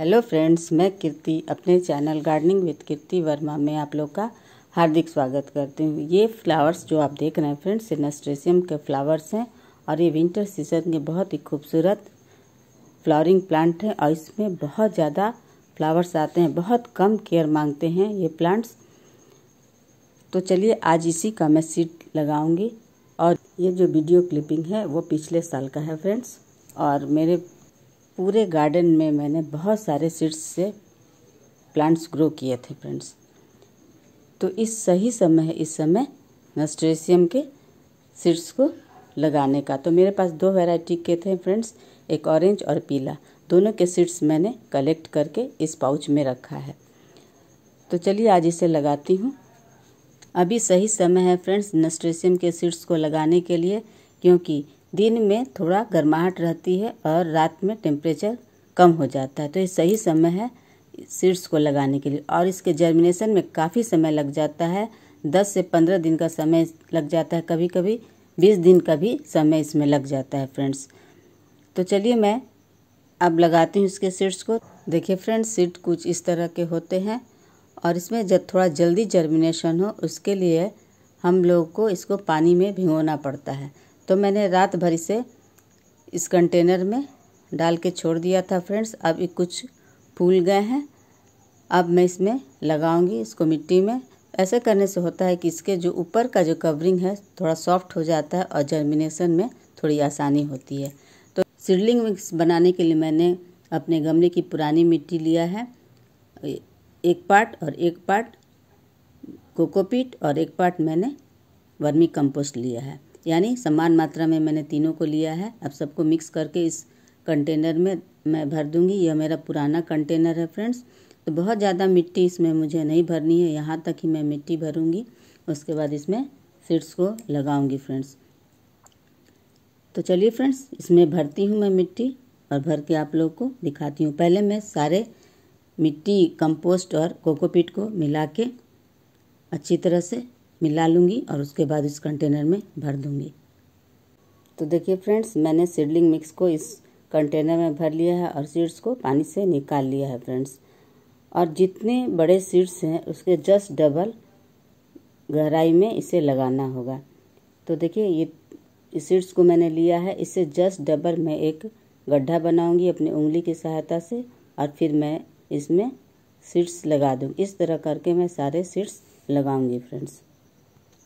hello friends मैं कीर्ति अपने channel gardening with Kirti Verma में आप लोग का हार्दिक स्वागत करती हूँ ये फ्लावर्स जो आप देख रहे हैं फ्रेंड्स ये के फ्लावर्स हैं और ये विंटर सीजन के बहुत ही खूबसूरत फ्लावरिंग प्लांट है और इसमें बहुत ज़्यादा फ्लावर्स आते हैं बहुत कम केयर मांगते हैं ये प्लांट्स तो चलिए आज इसी का मैं सीड लगाऊंगी और ये जो वीडियो क्लिपिंग है वो पिछले साल का है फ्रेंड्स और मेरे पूरे गार्डन में मैंने बहुत सारे सीड्स से प्लांट्स ग्रो किए थे फ्रेंड्स तो इस सही समय है इस समय नस्ट्रेशियम के सीड्स को लगाने का तो मेरे पास दो वैरायटी के थे फ्रेंड्स एक ऑरेंज और पीला दोनों के सीड्स मैंने कलेक्ट करके इस पाउच में रखा है तो चलिए आज इसे लगाती हूँ अभी सही समय है फ्रेंड्स नस्ट्रेशियम के सीड्स को लगाने के लिए क्योंकि दिन में थोड़ा गर्माहट रहती है और रात में टेम्परेचर कम हो जाता है तो ये सही समय है सीड्स को लगाने के लिए और इसके जर्मिनेशन में काफ़ी समय लग जाता है दस से पंद्रह दिन का समय लग जाता है कभी कभी बीस दिन का भी समय इसमें लग जाता है फ्रेंड्स तो चलिए मैं अब लगाती हूँ इसके सीड्स को देखिए फ्रेंड्स सीड कुछ इस तरह के होते हैं और इसमें जब थोड़ा जल्दी जर्मिनेशन हो उसके लिए हम लोग को इसको पानी में भिगोना पड़ता है तो मैंने रात भर इसे इस कंटेनर में डाल के छोड़ दिया था फ्रेंड्स अब ये कुछ फूल गए हैं अब मैं इसमें लगाऊंगी इसको मिट्टी में ऐसे करने से होता है कि इसके जो ऊपर का जो कवरिंग है थोड़ा सॉफ्ट हो जाता है और जर्मिनेशन में थोड़ी आसानी होती है तो सीडलिंग मिक्स बनाने के लिए मैंने अपने गमले की पुरानी मिट्टी लिया है एक पार्ट और एक पार्ट कोकोपीट और एक पार्ट मैंने वर्मी कंपोस्ट लिया है यानी समान मात्रा में मैंने तीनों को लिया है अब सबको मिक्स करके इस कंटेनर में मैं भर दूंगी यह मेरा पुराना कंटेनर है फ्रेंड्स तो बहुत ज़्यादा मिट्टी इसमें मुझे नहीं भरनी है यहाँ तक ही मैं मिट्टी भरूँगी उसके बाद इसमें सीड्स को लगाऊँगी फ्रेंड्स तो चलिए फ्रेंड्स इसमें भरती हूँ मैं मिट्टी और भर के आप लोग को दिखाती हूँ पहले मैं सारे मिट्टी कंपोस्ट और कोकोपीट को मिला के अच्छी तरह से मिला लूँगी और उसके बाद इस कंटेनर में भर दूँगी तो देखिए फ्रेंड्स मैंने सीडलिंग मिक्स को इस कंटेनर में भर लिया है और सीड्स को पानी से निकाल लिया है फ्रेंड्स और जितने बड़े सीड्स हैं उसके जस्ट डबल गहराई में इसे लगाना होगा तो देखिए ये सीड्स को मैंने लिया है इसे जस्ट डबल मैं एक गड्ढा बनाऊंगी अपनी उंगली की सहायता से और फिर मैं इसमें सीड्स लगा दूँ इस तरह करके मैं सारे सीड्स लगाऊंगी फ्रेंड्स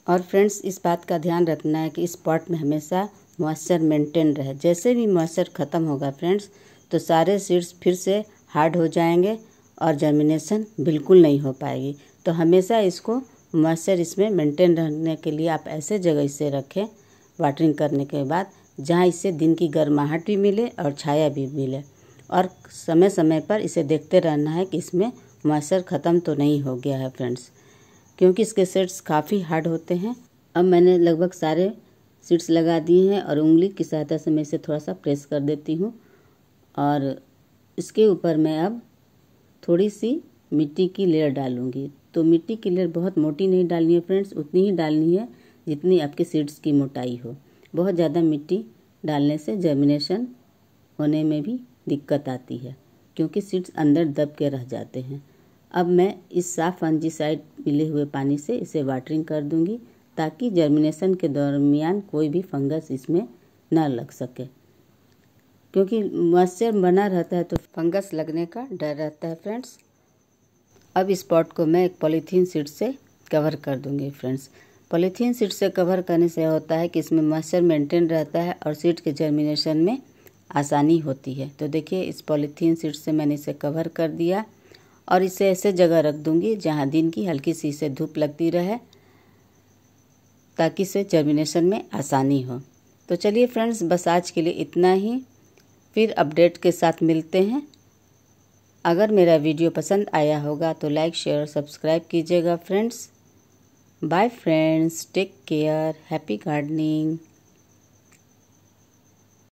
और फ्रेंड्स इस बात का ध्यान रखना है कि इस पॉट में हमेशा मॉइस्चर मेंटेन रहे जैसे भी मॉइस्चर ख़त्म होगा फ्रेंड्स तो सारे सीड्स फिर से हार्ड हो जाएंगे और जर्मिनेशन बिल्कुल नहीं हो पाएगी तो हमेशा इसको मॉइस्चर इसमें मेंटेन रहने के लिए आप ऐसे जगह इसे रखें वाटरिंग करने के बाद जहाँ इससे दिन की गर्माहट भी मिले और छाया भी मिले और समय समय पर इसे देखते रहना है कि इसमें मॉइस्चर ख़त्म तो नहीं हो गया है फ्रेंड्स क्योंकि इसके सेट्स काफ़ी हार्ड होते हैं अब मैंने लगभग सारे सीट्स लगा दिए हैं और उंगली की सहायता से मैं इसे थोड़ा सा प्रेस कर देती हूँ और इसके ऊपर मैं अब थोड़ी सी मिट्टी की लेयर डालूँगी तो मिट्टी की लेयर बहुत मोटी नहीं डालनी है फ्रेंड्स उतनी ही डालनी है जितनी आपके सीड्स की मोटाई हो बहुत ज़्यादा मिट्टी डालने से जर्मिनेशन होने में भी दिक्कत आती है क्योंकि सीड्स अंदर दब के रह जाते हैं अब मैं इस साफ फंजीसाइड मिले हुए पानी से इसे वाटरिंग कर दूंगी ताकि जर्मिनेशन के दरमियान कोई भी फंगस इसमें ना लग सके क्योंकि मॉइस्चर बना रहता है तो फंगस लगने का डर रहता है फ्रेंड्स अब इस पॉट को मैं एक पॉलीथीन सीट से कवर कर दूंगी फ्रेंड्स पॉलीथीन सीट से कवर करने से होता है कि इसमें मॉइस्चर मेंटेन रहता है और सीट के जर्मिनेशन में आसानी होती है तो देखिए इस पॉलीथीन सीट से मैंने इसे कवर कर दिया और इसे ऐसे जगह रख दूंगी जहाँ दिन की हल्की सी से धूप लगती रहे ताकि इसे जर्मिनेशन में आसानी हो तो चलिए फ्रेंड्स बस आज के लिए इतना ही फिर अपडेट के साथ मिलते हैं अगर मेरा वीडियो पसंद आया होगा तो लाइक शेयर और सब्सक्राइब कीजिएगा friends bye friends take care happy gardening